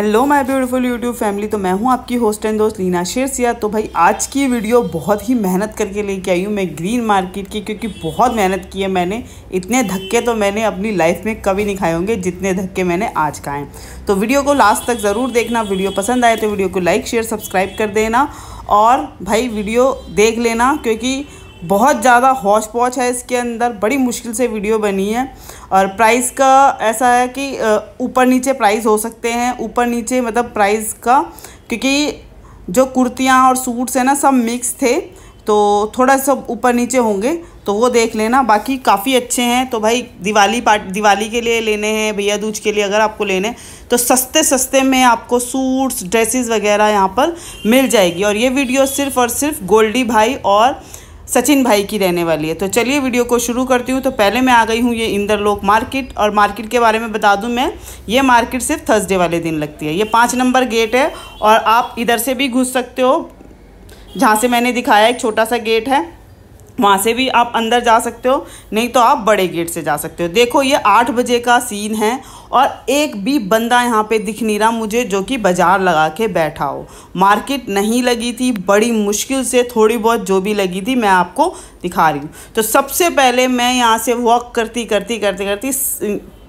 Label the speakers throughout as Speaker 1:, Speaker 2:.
Speaker 1: hello my beautiful YouTube family तो मैं हूं आपकी होस्ट एंड दोस्त लीना शेरसिया तो भाई आज की वीडियो बहुत ही मेहनत करके लेके आई हूं मैं ग्रीन मार्केट की क्योंकि बहुत मेहनत की है मैंने इतने धक्के तो मैंने अपनी लाइफ में कभी नहीं खाए होंगे जितने धक्के मैंने आज खाएँ तो वीडियो को लास्ट तक ज़रूर देखना वीडियो पसंद आए तो वीडियो को लाइक शेयर सब्सक्राइब कर देना और भाई वीडियो देख लेना क्योंकि बहुत ज़्यादा हौच पौच है इसके अंदर बड़ी मुश्किल से वीडियो बनी है और प्राइस का ऐसा है कि ऊपर नीचे प्राइस हो सकते हैं ऊपर नीचे मतलब प्राइस का क्योंकि जो कुर्तियाँ और सूट्स हैं ना सब मिक्स थे तो थोड़ा सब ऊपर नीचे होंगे तो वो देख लेना बाकी काफ़ी अच्छे हैं तो भाई दिवाली पार्ट दिवाली के लिए लेने हैं भैया दूज के लिए अगर आपको लेने तो सस्ते सस्ते में आपको सूट्स ड्रेसेस वगैरह यहाँ पर मिल जाएगी और ये वीडियो सिर्फ़ और सिर्फ गोल्डी भाई और सचिन भाई की रहने वाली है तो चलिए वीडियो को शुरू करती हूँ तो पहले मैं आ गई हूँ ये लोक मार्केट और मार्केट के बारे में बता दूँ मैं ये मार्केट सिर्फ थर्सडे वाले दिन लगती है ये पाँच नंबर गेट है और आप इधर से भी घुस सकते हो जहाँ से मैंने दिखाया एक छोटा सा गेट है वहाँ से भी आप अंदर जा सकते हो नहीं तो आप बड़े गेट से जा सकते हो देखो ये आठ बजे का सीन है और एक भी बंदा यहाँ पे दिख नहीं रहा मुझे जो कि बाज़ार लगा के बैठा हो मार्केट नहीं लगी थी बड़ी मुश्किल से थोड़ी बहुत जो भी लगी थी मैं आपको दिखा रही हूँ तो सबसे पहले मैं यहाँ से वॉक करती करती करती करती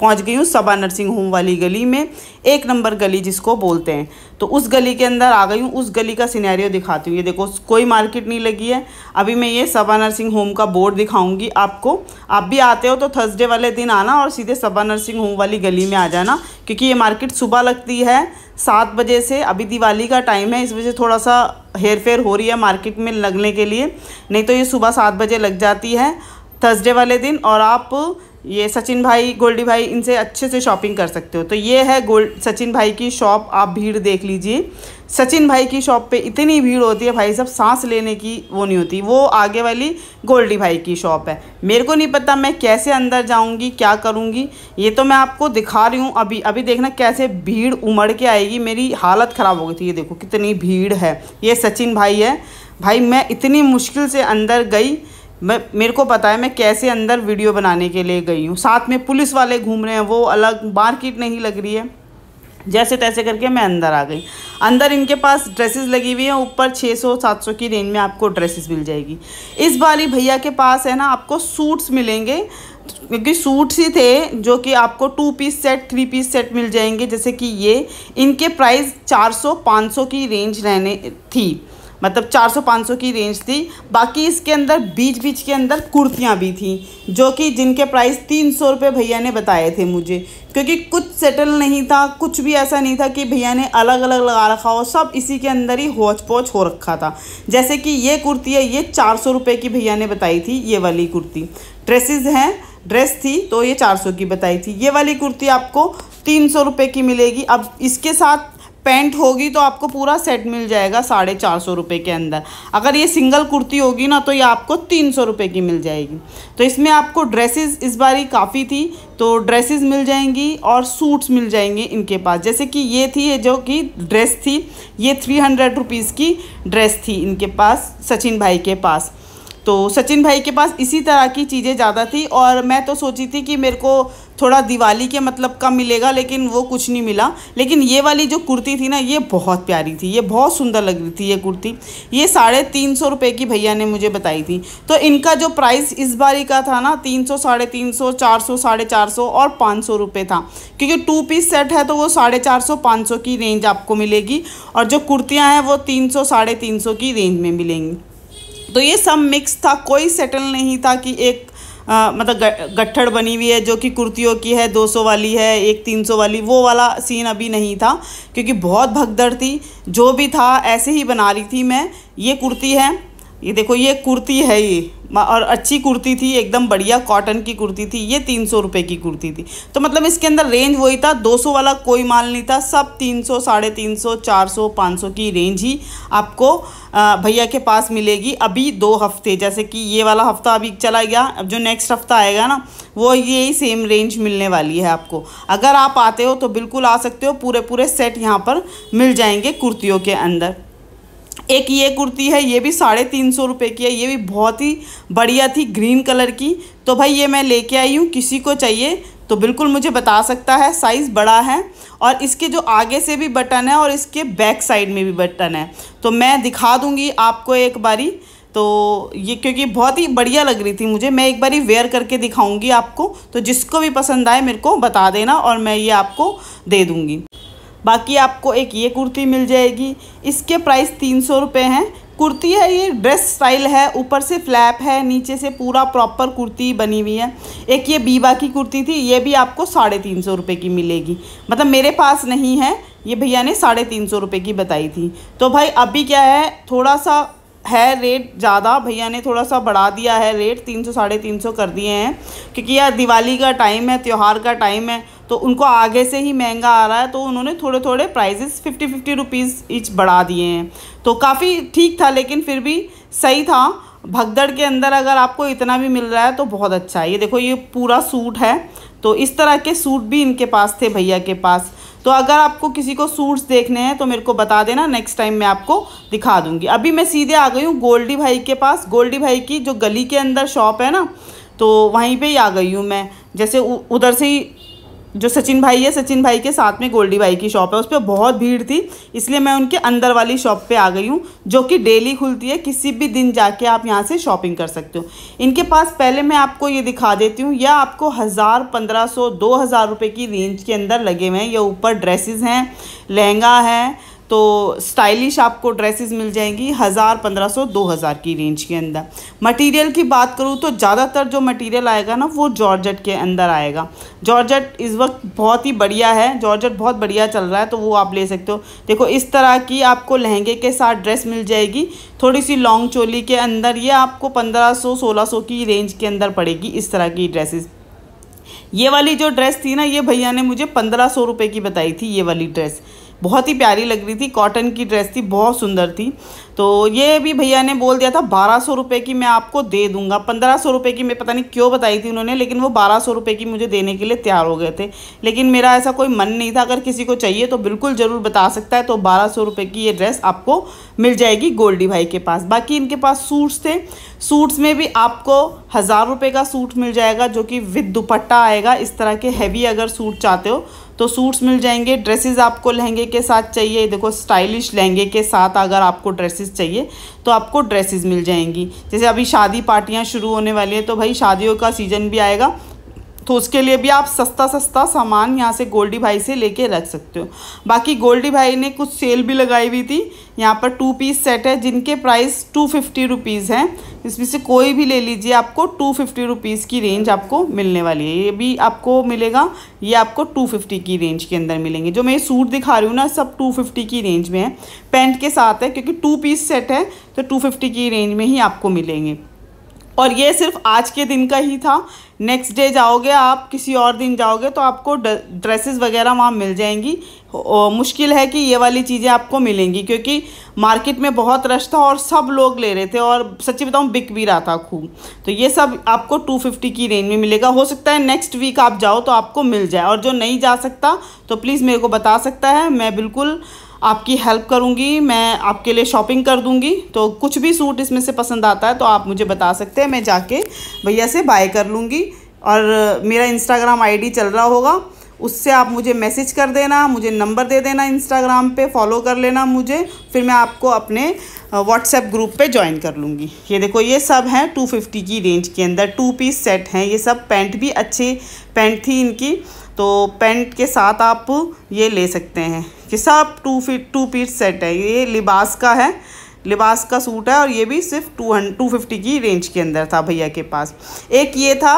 Speaker 1: पहुंच गई हूँ सबा नर्सिंग होम वाली गली में एक नंबर गली जिसको बोलते हैं तो उस गली के अंदर आ गई हूँ उस गली का सिनेरियो दिखाती हूँ ये देखो कोई मार्केट नहीं लगी है अभी मैं ये सबा नर्सिंग होम का बोर्ड दिखाऊंगी आपको आप भी आते हो तो थर्सडे वाले दिन आना और सीधे सबा नर्सिंग होम वाली गली में आ जाना क्योंकि ये मार्केट सुबह लगती है सात बजे से अभी दिवाली का टाइम है इस वजह से थोड़ा सा हेर फेर हो रही है मार्केट में लगने के लिए नहीं तो ये सुबह सात बजे लग जाती है थर्सडे वाले दिन और आप ये सचिन भाई गोल्डी भाई इनसे अच्छे से शॉपिंग कर सकते हो तो ये है गोल्ड सचिन भाई की शॉप आप भीड़ देख लीजिए सचिन भाई की शॉप पे इतनी भीड़ होती है भाई सब सांस लेने की वो नहीं होती वो आगे वाली गोल्डी भाई की शॉप है मेरे को नहीं पता मैं कैसे अंदर जाऊंगी क्या करूंगी ये तो मैं आपको दिखा रही हूँ अभी अभी देखना कैसे भीड़ उमड़ के आएगी मेरी हालत ख़राब हो गई थी ये देखो कितनी भीड़ है ये सचिन भाई है भाई मैं इतनी मुश्किल से अंदर गई मैं मेरे को पता है मैं कैसे अंदर वीडियो बनाने के लिए गई हूँ साथ में पुलिस वाले घूम रहे हैं वो अलग मार्केट नहीं लग रही है जैसे तैसे करके मैं अंदर आ गई अंदर इनके पास ड्रेसेस लगी हुई हैं ऊपर 600-700 की रेंज में आपको ड्रेसेस मिल जाएगी इस बारी भैया के पास है ना आपको सूट्स मिलेंगे क्योंकि सूट्स ही थे जो कि आपको two piece set three piece set मिल जाएंगे जैसे कि ये इनके प्राइस 400-500 की रेंज रहने थी मतलब 400-500 की रेंज थी बाकी इसके अंदर बीच बीच के अंदर कुर्तियाँ भी थी जो कि जिनके प्राइस तीन सौ रुपये भैया ने बताए थे मुझे क्योंकि कुछ सेटल नहीं था कुछ भी ऐसा नहीं था कि भैया ने अलग अलग लगा रखा हो सब इसी के अंदर ही होच पोच हो रखा था जैसे कि ये कुर्ती है ये चार सौ रुपये की भैया ने बताई थी ये वाली कुर्ती ड्रेसेस हैं ड्रेस थी तो ये चार सौ की बताई थी ये वाली कुर्ती आपको तीन सौ रुपये की मिलेगी अब इसके साथ पैंट होगी तो आपको पूरा सेट मिल जाएगा साढ़े चार सौ रुपये के अंदर अगर ये सिंगल कुर्ती होगी ना तो ये आपको तीन सौ रुपये की मिल जाएगी तो इसमें आपको ड्रेसेस इस बारी काफ़ी थी तो ड्रेसेस मिल जाएंगी और सूट्स मिल जाएंगे इनके पास जैसे कि ये थी जो कि ड्रेस थी ये थ्री हंड्रेड रुपीज़ की ड्रेस थी इनके पास सचिन भाई के पास तो सचिन भाई के पास इसी तरह की चीज़ें ज़्यादा थी और मैं तो सोची थी कि मेरे को थोड़ा दिवाली के मतलब कम मिलेगा लेकिन वो कुछ नहीं मिला लेकिन ये वाली जो कुर्ती थी ना ये बहुत प्यारी थी ये बहुत सुंदर लग रही थी ये कुर्ती ये साढ़े तीन सौ रुपये की भैया ने मुझे बताई थी तो इनका जो प्राइस इस बारी का था ना तीन सौ साढ़े तीन सौ चार सौ साढ़े चार सौ और पाँच सौ रुपये था क्योंकि टू पीस सेट है तो वो साढ़े चार सौ पाँच सौ की रेंज आपको मिलेगी और जो कुर्तियाँ हैं वो तीन सौ साढ़े तीन सौ की रेंज में मिलेंगी तो ये सब मिक्स था कोई सेटल नहीं था कि एक आ, मतलब गट्ठड़ बनी हुई है जो कि कुर्तियों की है 200 वाली है एक 300 वाली वो वाला सीन अभी नहीं था क्योंकि बहुत भगदड़ थी जो भी था ऐसे ही बना रही थी मैं ये कुर्ती है ये देखो ये कुर्ती है ये और अच्छी कुर्ती थी एकदम बढ़िया कॉटन की कुर्ती थी ये तीन सौ रुपये की कुर्ती थी तो मतलब इसके अंदर रेंज वही था दो सौ वाला कोई माल नहीं था सब तीन सौ साढ़े तीन सौ चार सौ पाँच सौ की रेंज ही आपको भैया के पास मिलेगी अभी दो हफ्ते जैसे कि ये वाला हफ्ता अभी चला गया अब जो नेक्स्ट हफ्ता आएगा ना वो यही सेम रेंज मिलने वाली है आपको अगर आप आते हो तो बिल्कुल आ सकते हो पूरे पूरे सेट यहाँ पर मिल जाएंगे कुर्तियों के अंदर एक ये कुर्ती है ये भी साढ़े तीन सौ रुपये की है ये भी बहुत ही बढ़िया थी ग्रीन कलर की तो भाई ये मैं लेके आई हूँ किसी को चाहिए तो बिल्कुल मुझे बता सकता है साइज़ बड़ा है और इसके जो आगे से भी बटन है और इसके बैक साइड में भी बटन है तो मैं दिखा दूँगी आपको एक बारी तो ये क्योंकि बहुत ही बढ़िया लग रही थी मुझे मैं एक बारी वेयर करके दिखाऊंगी आपको तो जिसको भी पसंद आए मेरे को बता देना और मैं ये आपको दे दूँगी बाकी आपको एक ये कुर्ती मिल जाएगी इसके प्राइस तीन सौ रुपये हैं कुर्ती है ये ड्रेस स्टाइल है ऊपर से फ्लैप है नीचे से पूरा प्रॉपर कुर्ती बनी हुई है एक ये बीवा की कुर्ती थी ये भी आपको साढ़े तीन सौ रुपये की मिलेगी मतलब मेरे पास नहीं है ये भैया ने साढ़े तीन सौ रुपये की बताई थी तो भाई अभी क्या है थोड़ा सा है रेट ज़्यादा भैया ने थोड़ा सा बढ़ा दिया है रेट तीन सौ साढ़े तीन सौ कर दिए हैं क्योंकि यार दिवाली का टाइम है त्यौहार का टाइम है तो उनको आगे से ही महंगा आ रहा है तो उन्होंने थोड़े थोड़े prices fifty fifty rupees each बढ़ा दिए हैं तो काफ़ी ठीक था लेकिन फिर भी सही था भगदड़ के अंदर अगर आपको इतना भी मिल रहा है तो बहुत अच्छा है ये देखो ये पूरा सूट है तो इस तरह के सूट भी इनके पास थे भैया के पास तो अगर आपको किसी को सूट्स देखने हैं तो मेरे को बता देना नेक्स्ट टाइम मैं आपको दिखा दूंगी अभी मैं सीधे आ गई हूँ गोल्डी भाई के पास गोल्डी भाई की जो गली के अंदर शॉप है ना तो वहीं पे ही आ गई हूँ मैं जैसे उधर से ही जो सचिन भाई है सचिन भाई के साथ में गोल्डी भाई की शॉप है उस पर बहुत भीड़ थी इसलिए मैं उनके अंदर वाली शॉप पे आ गई हूँ जो कि डेली खुलती है किसी भी दिन जाके आप यहाँ से शॉपिंग कर सकते हो इनके पास पहले मैं आपको ये दिखा देती हूँ यह आपको हज़ार पंद्रह सौ दो हज़ार रुपये की रेंज के अंदर लगे हुए हैं ये ऊपर ड्रेसेस हैं लहंगा है तो स्टाइलिश आपको ड्रेसेस मिल जाएंगी हज़ार पंद्रह सौ दो हज़ार की रेंज के अंदर मटेरियल की बात करूँ तो ज़्यादातर जो मटेरियल आएगा ना वो जॉर्जट के अंदर आएगा जॉर्जट इस वक्त बहुत ही बढ़िया है जॉर्जट बहुत बढ़िया चल रहा है तो वो आप ले सकते हो देखो इस तरह की आपको लहंगे के साथ ड्रेस मिल जाएगी थोड़ी सी लॉन्ग चोली के अंदर ये आपको पंद्रह सौ सोलह सौ की रेंज के अंदर पड़ेगी इस तरह की ड्रेसेस ये वाली जो ड्रेस थी ना ये भैया ने मुझे पंद्रह सौ रुपये की बताई थी ये वाली ड्रेस बहुत ही प्यारी लग रही थी कॉटन की ड्रेस थी बहुत सुंदर थी तो ये भी भैया ने बोल दिया था बारह सौ रुपये की मैं आपको दे दूंगा पंद्रह सौ रुपये की मैं पता नहीं क्यों बताई थी उन्होंने लेकिन वो बारह सौ रुपये की मुझे देने के लिए तैयार हो गए थे लेकिन मेरा ऐसा कोई मन नहीं था अगर किसी को चाहिए तो बिल्कुल ज़रूर बता सकता है तो बारह सौ रुपये की ये ड्रेस आपको मिल जाएगी गोल्डी भाई के पास बाकी इनके पास सूट्स थे सूट्स में भी आपको हज़ार रुपये का सूट मिल जाएगा जो कि विद दुपट्टा आएगा इस तरह के हैवी अगर सूट चाहते हो तो सूट्स मिल जाएंगे ड्रेसेस आपको लहंगे के साथ चाहिए देखो स्टाइलिश लहंगे के साथ अगर आपको ड्रेसेस चाहिए तो आपको ड्रेसेस मिल जाएंगी जैसे अभी शादी पार्टियाँ शुरू होने वाली हैं तो भाई शादियों का सीज़न भी आएगा तो उसके लिए भी आप सस्ता सस्ता सामान यहाँ से गोल्डी भाई से लेके रख सकते हो बाकी गोल्डी भाई ने कुछ सेल भी लगाई हुई थी यहाँ पर टू पीस सेट है जिनके प्राइस टू फिफ्टी रुपीज़ हैं इसमें से कोई भी ले लीजिए आपको टू फिफ्टी रुपीज़ की रेंज आपको मिलने वाली है ये भी आपको मिलेगा ये आपको टू फिफ्टी की रेंज के अंदर मिलेंगे जो मैं ये सूट दिखा रही हूँ ना सब टू फिफ्टी की रेंज में है पैंट के साथ है क्योंकि टू पीस सेट है तो टू फिफ्टी की रेंज में ही आपको मिलेंगे और ये सिर्फ आज के दिन का ही था नेक्स्ट डे जाओगे आप किसी और दिन जाओगे तो आपको ड्रेसेस वगैरह वहाँ मिल जाएंगी मुश्किल है कि ये वाली चीज़ें आपको मिलेंगी क्योंकि मार्केट में बहुत रश था और सब लोग ले रहे थे और सच्ची बताऊँ बिक भी रहा था खूब तो ये सब आपको 250 की रेंज में मिलेगा हो सकता है नेक्स्ट वीक आप जाओ तो आपको मिल जाए और जो नहीं जा सकता तो प्लीज़ मेरे को बता सकता है मैं बिल्कुल आपकी हेल्प करूँगी मैं आपके लिए शॉपिंग कर दूँगी तो कुछ भी सूट इसमें से पसंद आता है तो आप मुझे बता सकते हैं मैं जाके भैया से बाय कर लूँगी और मेरा इंस्टाग्राम आईडी चल रहा होगा उससे आप मुझे मैसेज कर देना मुझे नंबर दे देना इंस्टाग्राम पे फॉलो कर लेना मुझे फिर मैं आपको अपने व्हाट्सएप ग्रुप पे ज्वाइन कर लूँगी ये देखो ये सब हैं 250 की रेंज के अंदर टू पीस सेट हैं ये सब पैंट भी अच्छी पैंट थी इनकी तो पेंट के साथ आप ये ले सकते हैं कि सब two fit two piece set है ये लिबास का है लिबास का सूट है और ये भी सिर्फ टू हंड टू फिफ्टी की रेंज के अंदर था भैया के पास एक ये था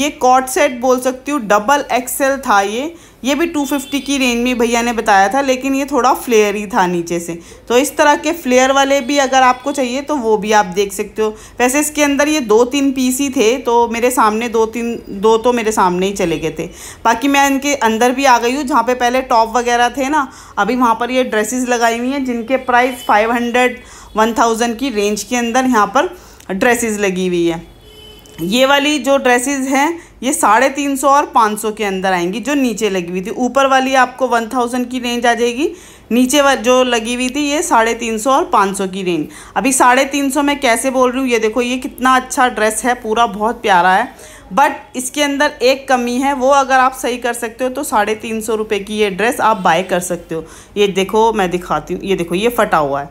Speaker 1: ये कॉट सेट बोल सकती हूँ डबल एक्सेल था ये ये भी 250 की रेंज में भैया ने बताया था लेकिन ये थोड़ा फ्लेयर ही था नीचे से तो इस तरह के फ्लेयर वाले भी अगर आपको चाहिए तो वो भी आप देख सकते हो वैसे इसके अंदर ये दो तीन पीस ही थे तो मेरे सामने दो तीन दो तो मेरे सामने ही चले गए थे बाकी मैं इनके अंदर भी आ गई हूँ जहाँ पर पहले टॉप वगैरह थे ना अभी वहाँ पर ये ड्रेसेस लगाई हुई हैं जिनके price five hundred one thousand की रेंज के अंदर यहाँ पर ड्रेसिस लगी हुई है ये वाली जो ड्रेसेस हैं ये साढ़े तीन सौ और पाँच सौ के अंदर आएंगी जो नीचे लगी हुई थी ऊपर वाली आपको वन थाउजेंड की रेंज आ जाएगी नीचे जो लगी हुई थी ये साढ़े तीन सौ और पाँच सौ की रेंज अभी साढ़े तीन सौ मैं कैसे बोल रही हूँ ये देखो ये कितना अच्छा ड्रेस है पूरा बहुत प्यारा है बट इसके अंदर एक कमी है वो अगर आप सही कर सकते हो तो साढ़े तीन सौ रुपये की ये ड्रेस आप बाय कर सकते हो ये देखो मैं दिखाती हूँ ये देखो ये फटा हुआ है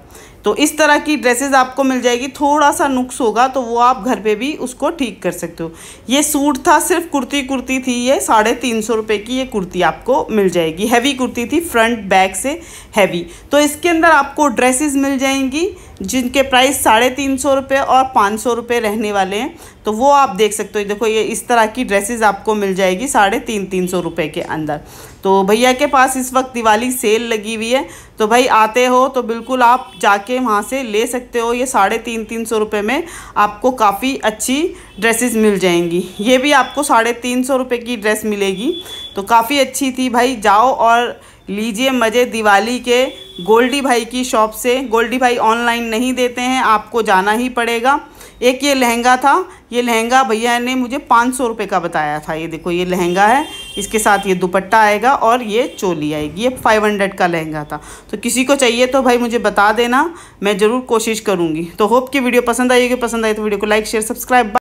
Speaker 1: तो इस तरह की ड्रेसेस आपको मिल जाएगी थोड़ा सा नुक्स होगा तो वो आप घर पे भी उसको ठीक कर सकते हो ये सूट था सिर्फ कुर्ती कुर्ती थी ये साढ़े तीन सौ रुपये की ये कुर्ती आपको मिल जाएगी हैवी कुर्ती थी फ्रंट बैक से हैवी तो इसके अंदर आपको ड्रेसेस मिल जाएंगी जिनके प्राइस साढ़े तीन सौ रुपये और पाँच सौ रुपये रहने वाले हैं तो वो आप देख सकते हो देखो ये इस तरह की ड्रेसेस आपको मिल जाएगी साढ़े तीन तीन सौ रुपये के अंदर तो भैया के पास इस वक्त दिवाली सेल लगी हुई है तो भाई आते हो तो बिल्कुल आप जाके वहाँ से ले सकते हो ये साढ़े तीन तीन सौ रुपये में आपको काफ़ी अच्छी ड्रेसेस मिल जाएंगी ये भी आपको साढ़े तीन सौ रुपये की ड्रेस मिलेगी तो काफ़ी अच्छी थी भाई जाओ और लीजिए मज़े दिवाली के गोल्डी भाई की शॉप से गोल्डी भाई ऑनलाइन नहीं देते हैं आपको जाना ही पड़ेगा एक ये लहंगा था ये लहंगा भैया ने मुझे पाँच सौ रुपये का बताया था ये देखो ये लहंगा है इसके साथ ये दुपट्टा आएगा और ये चोली आएगी ये फाइव हंड्रेड का लहंगा था तो किसी को चाहिए तो भाई मुझे बता देना मैं ज़रूर कोशिश करूँगी तो होप कि वीडियो पसंद आएगी पसंद आई तो वीडियो को लाइक शेयर सब्सक्राइब